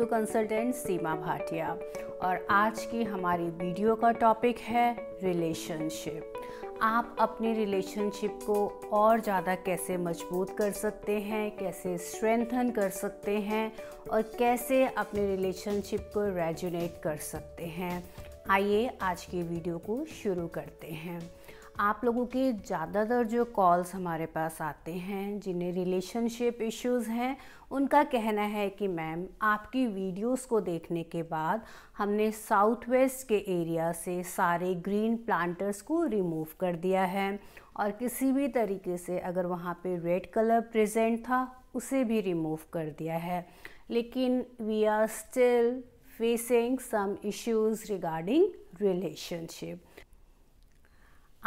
vastu consultant सीमा भाटिया और आज की हमारी वीडियो का टॉपिक है रिलेशनशिप आप अपने रिलेशनशिप को और ज़्यादा कैसे मजबूत कर सकते हैं कैसे स्ट्रेंथन कर सकते हैं और कैसे अपने रिलेशनशिप को रेजुनेट कर सकते हैं आइए आज की वीडियो को शुरू करते हैं आप लोगों के ज़्यादातर जो कॉल्स हमारे पास आते हैं जिन्हें रिलेशनशिप इश्यूज़ हैं उनका कहना है कि मैम आपकी वीडियोस को देखने के बाद हमने साउथ वेस्ट के एरिया से सारे ग्रीन प्लांटर्स को रिमूव कर दिया है और किसी भी तरीके से अगर वहाँ पे रेड कलर प्रेजेंट था उसे भी रिमूव कर दिया है लेकिन we are still facing some issues regarding relationship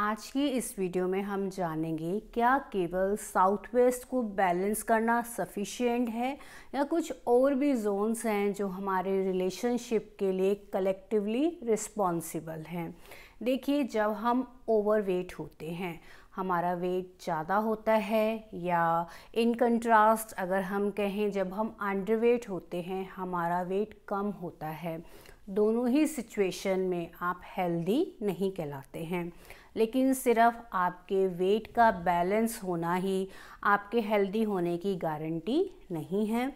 आज की इस वीडियो में हम जानेंगे क्या केवल साउथ वेस्ट को बैलेंस करना सफिशिएंट है या कुछ और भी जोन्स हैं जो हमारे रिलेशनशिप के लिए कलेक्टिवली रिस्पॉन्सिबल हैं देखिए जब हम ओवरवेट होते हैं हमारा वेट ज़्यादा होता है या इन कंट्रास्ट अगर हम कहें जब हम अंडरवेट होते हैं हमारा वेट कम होता है दोनों ही सिचुएशन में आप हेल्दी नहीं कहलाते हैं लेकिन सिर्फ आपके वेट का बैलेंस होना ही आपके हेल्दी होने की गारंटी नहीं है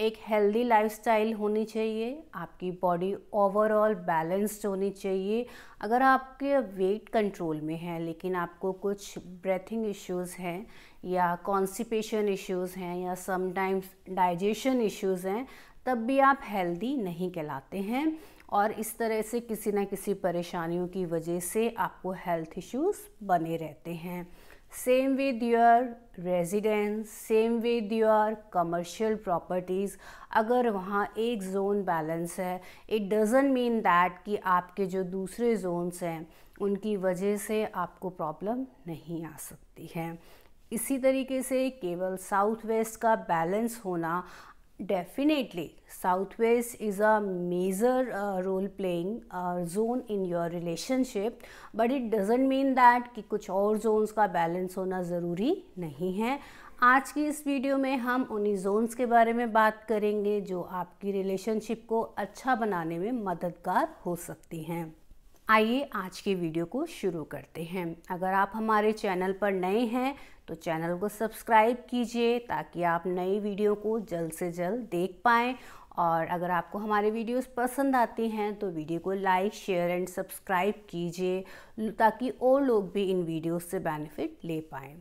एक हेल्दी लाइफस्टाइल होनी चाहिए आपकी बॉडी ओवरऑल बैलेंस्ड होनी चाहिए अगर आपके वेट कंट्रोल में है लेकिन आपको कुछ ब्रेथिंग इश्यूज़ हैं या कॉन्स्टिपेशन इश्यूज़ हैं या समटाइम्स डाइजेशन इश्यूज़ हैं तब भी आप हेल्दी नहीं कहलाते हैं और इस तरह से किसी ना किसी परेशानियों की वजह से आपको हेल्थ इश्यूज बने रहते हैं same with your residence same with your commercial properties अगर वहाँ एक जोन बैलेंस है इट डजन मीन दैट कि आपके जो दूसरे जोन्स हैं उनकी वजह से आपको प्रॉब्लम नहीं आ सकती है इसी तरीके से केवल साउथ वेस्ट का बैलेंस होना Definitely, Southwest is a major uh, role playing uh, zone in your relationship, but it doesn't mean that कि कुछ और zones का balance होना ज़रूरी नहीं है आज की इस वीडियो में हम उन्हीं जोन्स के बारे में बात करेंगे जो आपकी रिलेशनशिप को अच्छा बनाने में मददगार हो सकती हैं आइए आज की वीडियो को शुरू करते हैं अगर आप हमारे चैनल पर नए हैं तो चैनल को सब्सक्राइब कीजिए ताकि आप नई वीडियो को जल्द से जल्द देख पाएँ और अगर आपको हमारे वीडियोस पसंद आती हैं तो वीडियो को लाइक शेयर एंड सब्सक्राइब कीजिए ताकि और लोग भी इन वीडियोस से बेनिफिट ले पाएँ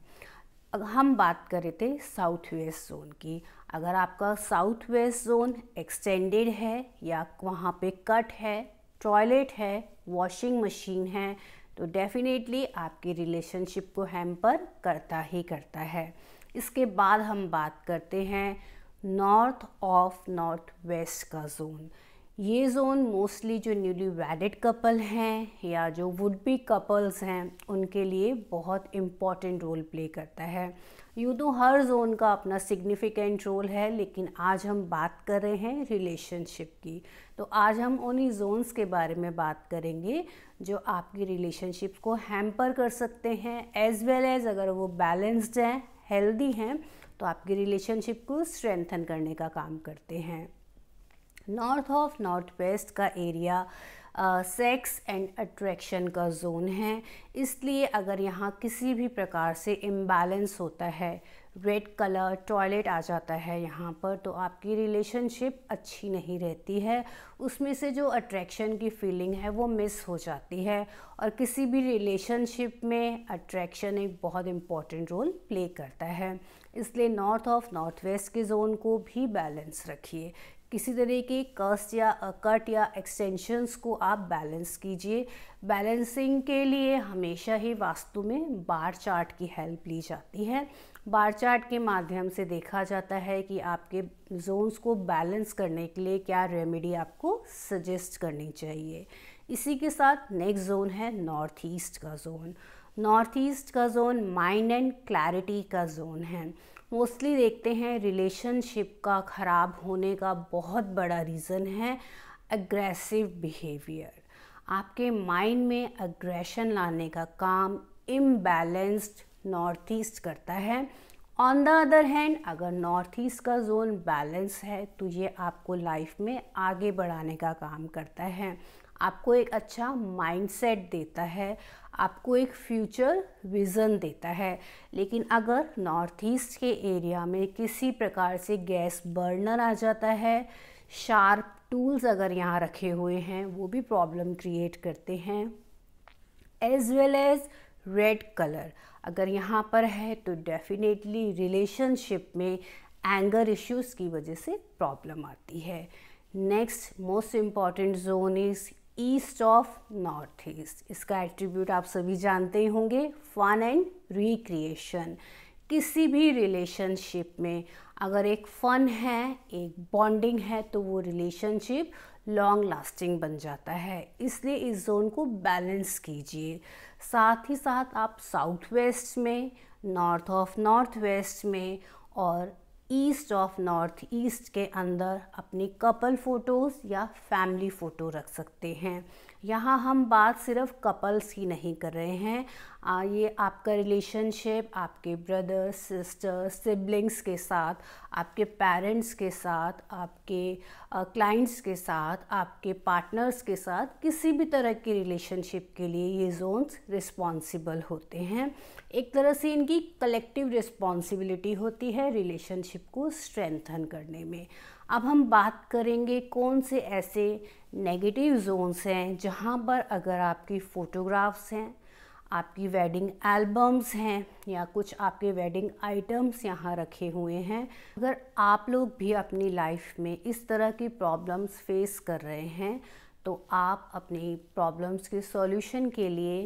हम बात कर रहे थे साउथ वेस्ट जोन की अगर आपका साउथ वेस्ट जोन एक्सटेंडेड है या वहाँ पे कट है टॉयलेट है वॉशिंग मशीन है तो डेफिनेटली आपकी रिलेशनशिप को हैम्पर करता ही करता है इसके बाद हम बात करते हैं नॉर्थ ऑफ नॉर्थ वेस्ट का जोन ये जोन मोस्टली जो न्यूली वेडेड कपल हैं या जो वुड बी कपल्स हैं उनके लिए बहुत इम्पॉर्टेंट रोल प्ले करता है यूँ तो हर जोन का अपना सिग्निफिकेंट रोल है लेकिन आज हम बात कर रहे हैं रिलेशनशिप की तो आज हम उन्हीं जोन्स के बारे में बात करेंगे जो आपकी रिलेशनशिप को हैम्पर कर सकते हैं एज वेल एज अगर वो बैलेंस्ड हैं हेल्दी हैं तो आपकी रिलेशनशिप को स्ट्रेंथन करने का काम करते हैं नॉर्थ ऑफ नॉर्थ वेस्ट का एरिया सेक्स एंड अट्रैक्शन का जोन है इसलिए अगर यहाँ किसी भी प्रकार से इम्बैलेंस होता है रेड कलर टॉयलेट आ जाता है यहाँ पर तो आपकी रिलेशनशिप अच्छी नहीं रहती है उसमें से जो अट्रैक्शन की फीलिंग है वो मिस हो जाती है और किसी भी रिलेशनशिप में अट्रैक्शन एक बहुत इम्पॉर्टेंट रोल प्ले करता है इसलिए नॉर्थ ऑफ नॉर्थ वेस्ट के जोन को भी बैलेंस रखिए किसी तरह के कस्ट या कट या एक्सटेंशंस को आप बैलेंस कीजिए बैलेंसिंग के लिए हमेशा ही वास्तु में बार चार्ट की हेल्प ली जाती है बार चार्ट के माध्यम से देखा जाता है कि आपके जोन्स को बैलेंस करने के लिए क्या रेमेडी आपको सजेस्ट करनी चाहिए इसी के साथ नेक्स्ट जोन है नॉर्थ ईस्ट का जोन नॉर्थ ईस्ट का जोन माइंड एंड क्लैरिटी का जोन है मोस्टली देखते हैं रिलेशनशिप का ख़राब होने का बहुत बड़ा रीज़न है अग्रेसिव बिहेवियर आपके माइंड में अग्रेशन लाने का काम इम्बैलेंस्ड नॉर्थ ईस्ट करता है ऑन द अदर हैंड अगर नॉर्थ ईस्ट का जोन बैलेंस है तो ये आपको लाइफ में आगे बढ़ाने का काम करता है आपको एक अच्छा माइंडसेट देता है आपको एक फ्यूचर विज़न देता है लेकिन अगर नॉर्थ ईस्ट के एरिया में किसी प्रकार से गैस बर्नर आ जाता है शार्प टूल्स अगर यहाँ रखे हुए हैं वो भी प्रॉब्लम क्रिएट करते हैं as well as red colour अगर यहाँ पर है तो डेफिनेटली रिलेशनशिप में एंगर इश्यूज़ की वजह से प्रॉब्लम आती है next most important zone is east of north east इसका एट्रीब्यूट आप सभी जानते ही होंगे फन एंड रिक्रिएशन किसी भी रिलेशनशिप में अगर एक फन है एक बॉन्डिंग है तो वो रिलेशनशिप लॉन्ग लास्टिंग बन जाता है इसलिए इस जोन को बैलेंस कीजिए साथ ही साथ आप साउथ वेस्ट में नॉर्थ ऑफ नॉर्थ वेस्ट में और ईस्ट ऑफ नॉर्थ ईस्ट के अंदर अपनी कपल फ़ोटोज़ या फैमिली फ़ोटो रख सकते हैं यहाँ हम बात सिर्फ कपल्स की नहीं कर रहे हैं आ, ये आपका रिलेशनशिप आपके ब्रदर सिस्टर सिबलिंग्स के साथ आपके पेरेंट्स के साथ आपके क्लाइंट्स के साथ आपके पार्टनर्स के साथ किसी भी तरह की रिलेशनशिप के लिए ये जोन्स रिस्पॉन्सिबल होते हैं एक तरह से इनकी कलेक्टिव रिस्पॉन्सिबिलिटी होती है रिलेशनशिप को स्ट्रेंथन करने में अब हम बात करेंगे कौन से ऐसे नेगेटिव जोन्स हैं जहाँ पर अगर आपकी फ़ोटोग्राफ्स हैं आपकी वेडिंग एल्बम्स हैं या कुछ आपके वेडिंग आइटम्स यहाँ रखे हुए हैं अगर आप लोग भी अपनी लाइफ में इस तरह की प्रॉब्लम्स फेस कर रहे हैं तो आप अपनी प्रॉब्लम्स के सॉल्यूशन के लिए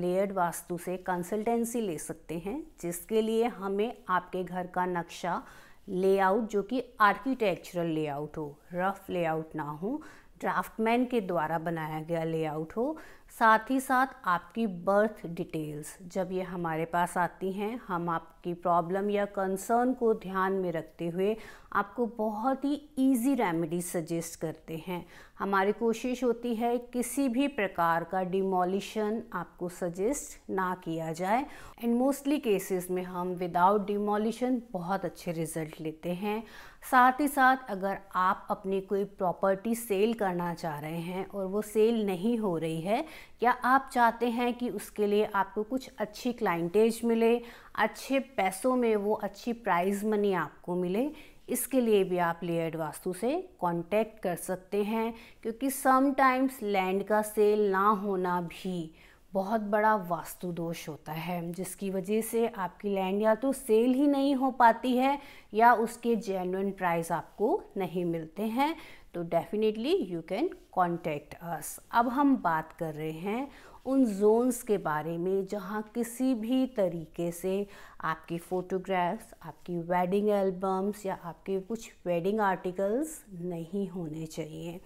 लेयर्ड वास्तु से कंसल्टेंसी ले सकते हैं जिसके लिए हमें आपके घर का नक्शा लेआउट जो कि आर्किटेक्चरल लेआउट हो रफ लेआउट ना हो ड्राफ्टमैन के द्वारा बनाया गया लेआउट हो साथ ही साथ आपकी बर्थ डिटेल्स जब ये हमारे पास आती हैं हम आपकी प्रॉब्लम या कंसर्न को ध्यान में रखते हुए आपको बहुत ही इजी रेमेडी सजेस्ट करते हैं हमारी कोशिश होती है किसी भी प्रकार का डिमोलिशन आपको सजेस्ट ना किया जाए एंड मोस्टली केसेस में हम विदाउट डिमोलिशन बहुत अच्छे रिजल्ट लेते हैं साथ ही साथ अगर आप अपनी कोई प्रॉपर्टी सेल करना चाह रहे हैं और वो सेल नहीं हो रही है या आप चाहते हैं कि उसके लिए आपको कुछ अच्छी क्लाइंटेज मिले अच्छे पैसों में वो अच्छी प्राइज़ मनी आपको मिले इसके लिए भी आप लेयर्ड वास्तु से कांटेक्ट कर सकते हैं क्योंकि समटाइम्स लैंड का सेल ना होना भी बहुत बड़ा वास्तु दोष होता है जिसकी वजह से आपकी लैंड या तो सेल ही नहीं हो पाती है या उसके जेन्युन प्राइस आपको नहीं मिलते हैं तो definitely you can contact us अब हम बात कर रहे हैं उन जोन्स के बारे में जहाँ किसी भी तरीके से आपकी फ़ोटोग्राफ्स आपकी वेडिंग एल्बम्स या आपके कुछ वेडिंग आर्टिकल्स नहीं होने चाहिए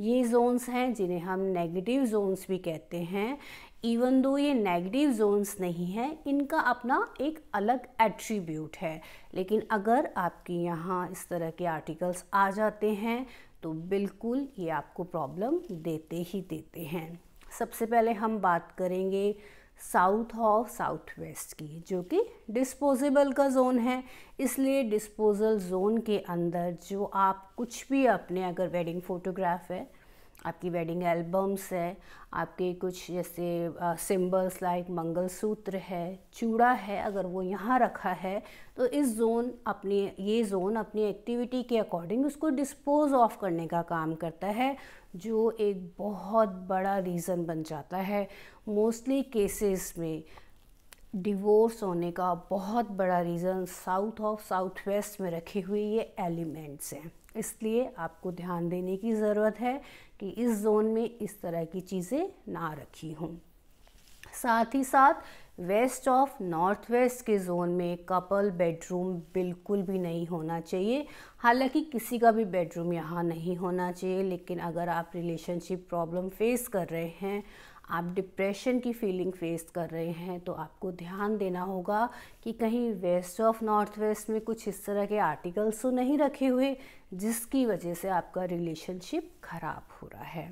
ये जोन्स हैं जिन्हें हम नेगेटिव जोन्स भी कहते हैं इवन दो ये नेगेटिव जोन्स नहीं हैं इनका अपना एक अलग एट्रीब्यूट है लेकिन अगर आपके यहाँ इस तरह के आर्टिकल्स आ जाते हैं तो बिल्कुल ये आपको प्रॉब्लम देते ही देते हैं सबसे पहले हम बात करेंगे साउथ ऑफ साउथ वेस्ट की जो कि डिस्पोजेबल का जोन है इसलिए डिस्पोजल जोन के अंदर जो आप कुछ भी अपने अगर वेडिंग फ़ोटोग्राफ है आपकी वेडिंग एल्बम्स है आपके कुछ जैसे सिंबल्स लाइक मंगलसूत्र है चूड़ा है अगर वो यहाँ रखा है तो इस जोन अपने ये जोन अपनी एक्टिविटी के अकॉर्डिंग उसको डिस्पोज ऑफ करने का काम करता है जो एक बहुत बड़ा रीज़न बन जाता है मोस्टली केसेस में डिवोर्स होने का बहुत बड़ा reason south of south west में रखे हुए ये एलिमेंट्स हैं इसलिए आपको ध्यान देने की ज़रूरत है कि इस जोन में इस तरह की चीज़ें ना रखी हों साथ ही साथ वेस्ट ऑफ नॉर्थ वेस्ट के जोन में कपल बेडरूम बिल्कुल भी नहीं होना चाहिए हालांकि किसी का भी बेडरूम यहाँ नहीं होना चाहिए लेकिन अगर आप रिलेशनशिप प्रॉब्लम फेस कर रहे हैं आप डिप्रेशन की फीलिंग फेस कर रहे हैं तो आपको ध्यान देना होगा कि कहीं वेस्ट ऑफ नॉर्थ वेस्ट में कुछ इस तरह के आर्टिकल्स तो नहीं रखे हुए जिसकी वजह से आपका रिलेशनशिप ख़राब हो रहा है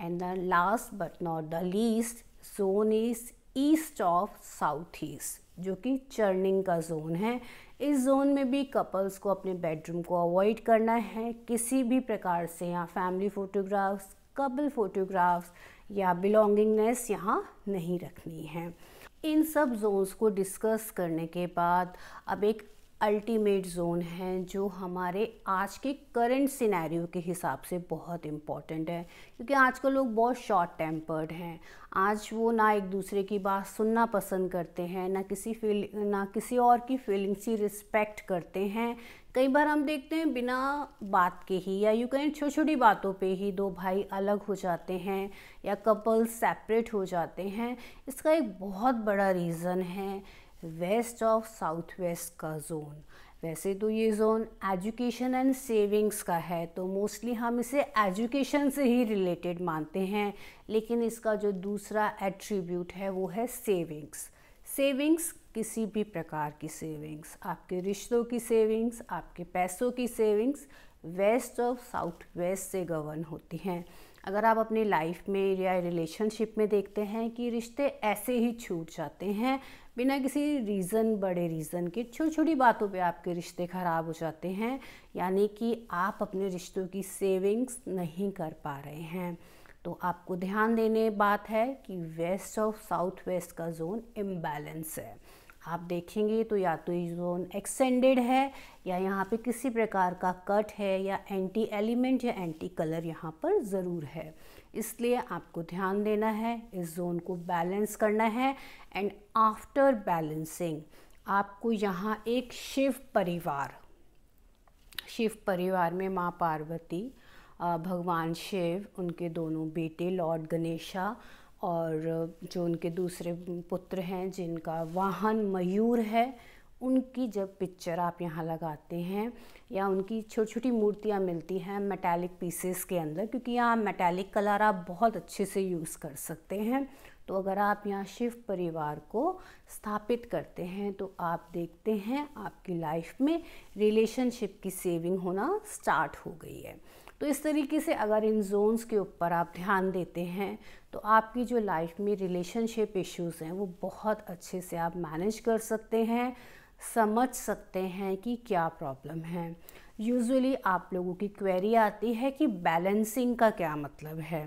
and the last but not the least zone is east of south east जो कि चर्निंग का जोन है इस जोन में भी कपल्स को अपने बेडरूम को अवॉइड करना है किसी भी प्रकार से यहाँ फैमिली फ़ोटोग्राफ्स कपल फ़ोटोग्राफ्स या बिलोंगिंगनेस यहाँ नहीं रखनी है इन सब जोन्स को डिस्कस करने के बाद अब एक अल्टीमेट जोन है जो हमारे आज के करंट सिनेरियो के हिसाब से बहुत इम्पॉर्टेंट है क्योंकि आजकल लोग बहुत शॉर्ट टेम्पर्ड हैं आज वो ना एक दूसरे की बात सुनना पसंद करते हैं ना किसी फील ना किसी और की फीलिंग्स की रिस्पेक्ट करते हैं कई बार हम देखते हैं बिना बात के ही या यू कहें छोटी छोटी बातों पे ही दो भाई अलग हो जाते हैं या कपल सेपरेट हो जाते हैं इसका एक बहुत बड़ा रीज़न है वेस्ट ऑफ साउथ वेस्ट का जोन वैसे तो ये जोन एजुकेशन एंड सेविंग्स का है तो मोस्टली हम इसे एजुकेशन से ही रिलेटेड मानते हैं लेकिन इसका जो दूसरा एट्रीब्यूट है वो है सेविंग्स सेविंग्स किसी भी प्रकार की सेविंग्स आपके रिश्तों की सेविंग्स आपके पैसों की सेविंग्स वेस्ट और साउथ वेस्ट से गवर्न होती हैं अगर आप अपनी लाइफ में या रिलेशनशिप में देखते हैं कि रिश्ते ऐसे ही छूट जाते हैं बिना किसी रीज़न बड़े रीज़न के छोटी छोटी बातों पे आपके रिश्ते ख़राब हो जाते हैं यानी कि आप अपने रिश्तों की सेविंग्स नहीं कर पा रहे हैं तो आपको ध्यान देने बात है कि वेस्ट और साउथ वेस्ट का जोन इम्बैलेंस है आप देखेंगे तो या तो ये जोन एक्सटेंडेड है या यहाँ पे किसी प्रकार का कट है या एंटी एलिमेंट या एंटी कलर यहाँ पर ज़रूर है इसलिए आपको ध्यान देना है इस जोन को बैलेंस करना है एंड आफ्टर बैलेंसिंग आपको यहाँ एक शिव परिवार शिव परिवार में माँ पार्वती भगवान शिव उनके दोनों बेटे लॉर्ड गणेशा और जो उनके दूसरे पुत्र हैं जिनका वाहन मयूर है उनकी जब पिक्चर आप यहाँ लगाते हैं या उनकी छोटी छोटी मूर्तियाँ मिलती हैं मेटालिक पीसेस के अंदर क्योंकि यहाँ मेटालिक कलर आप बहुत अच्छे से यूज़ कर सकते हैं तो अगर आप यहाँ शिव परिवार को स्थापित करते हैं तो आप देखते हैं आपकी लाइफ में रिलेशनशिप की सेविंग होना स्टार्ट हो गई है तो इस तरीके से अगर इन जोन्स के ऊपर आप ध्यान देते हैं तो आपकी जो लाइफ में रिलेशनशिप इश्यूज़ हैं वो बहुत अच्छे से आप मैनेज कर सकते हैं समझ सकते हैं कि क्या प्रॉब्लम है यूजुअली आप लोगों की क्वेरी आती है कि बैलेंसिंग का क्या मतलब है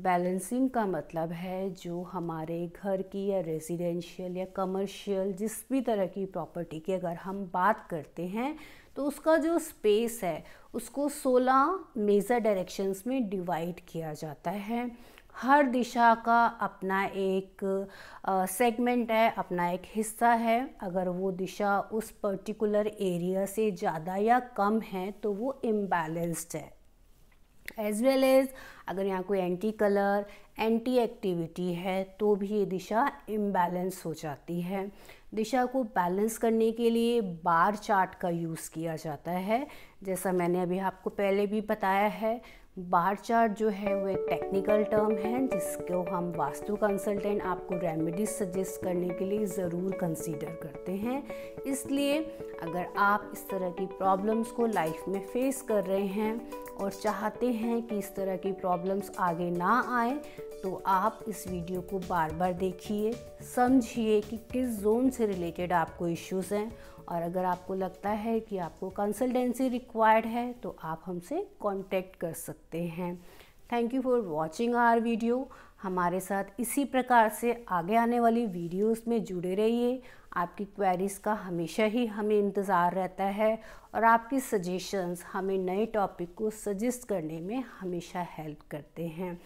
बैलेंसिंग का मतलब है जो हमारे घर की या रेजिडेंशियल या कमर्शियल जिस भी तरह की प्रॉपर्टी की अगर हम बात करते हैं तो उसका जो स्पेस है उसको 16 मेज़र डायरेक्शंस में डिवाइड किया जाता है हर दिशा का अपना एक सेगमेंट है अपना एक हिस्सा है अगर वो दिशा उस पर्टिकुलर एरिया से ज़्यादा या कम है तो वो इम्बैलेंस्ड है एज वेल एज अगर यहाँ कोई एंटी कलर एंटी एक्टिविटी है तो भी ये दिशा इम्बैलेंस हो जाती है दिशा को बैलेंस करने के लिए बार चार्ट का यूज़ किया जाता है जैसा मैंने अभी आपको पहले भी बताया है बार चार्ट जो है वो एक टेक्निकल टर्म है जिसको हम वास्तु कंसल्टेंट आपको रेमेडीज सजेस्ट करने के लिए ज़रूर कंसीडर करते हैं इसलिए अगर आप इस तरह की प्रॉब्लम्स को लाइफ में फेस कर रहे हैं और चाहते हैं कि इस तरह की प्रॉब्लम्स आगे ना आए तो आप इस वीडियो को बार बार देखिए समझिए कि किस जोन से रिलेटेड आपको इश्यूज़ हैं और अगर आपको लगता है कि आपको कंसल्टेंसी रिक्वायर्ड है तो आप हमसे कांटेक्ट कर सकते हैं thank you for watching our video हमारे साथ इसी प्रकार से आगे आने वाली वीडियोस में जुड़े रहिए आपकी क्वेरीज़ का हमेशा ही हमें इंतज़ार रहता है और आपकी सजेशंस हमें नए टॉपिक को सजेस्ट करने में हमेशा हेल्प करते हैं